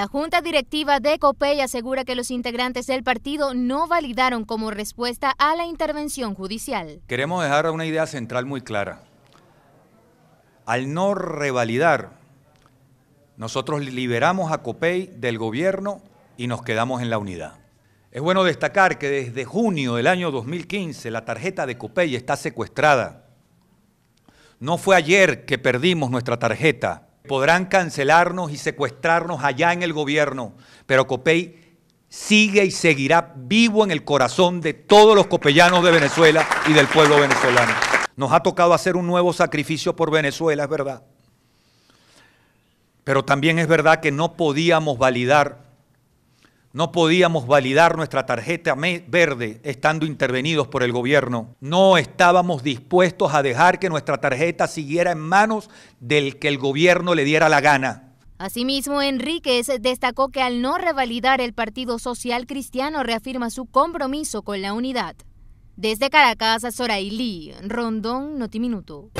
La Junta Directiva de COPEI asegura que los integrantes del partido no validaron como respuesta a la intervención judicial. Queremos dejar una idea central muy clara. Al no revalidar, nosotros liberamos a COPEI del gobierno y nos quedamos en la unidad. Es bueno destacar que desde junio del año 2015 la tarjeta de COPEI está secuestrada. No fue ayer que perdimos nuestra tarjeta. Podrán cancelarnos y secuestrarnos allá en el gobierno, pero Copey sigue y seguirá vivo en el corazón de todos los copellanos de Venezuela y del pueblo venezolano. Nos ha tocado hacer un nuevo sacrificio por Venezuela, es verdad. Pero también es verdad que no podíamos validar no podíamos validar nuestra tarjeta verde estando intervenidos por el gobierno. No estábamos dispuestos a dejar que nuestra tarjeta siguiera en manos del que el gobierno le diera la gana. Asimismo, Enríquez destacó que al no revalidar el Partido Social Cristiano reafirma su compromiso con la unidad. Desde Caracas, Soraili, Rondón, Notiminuto.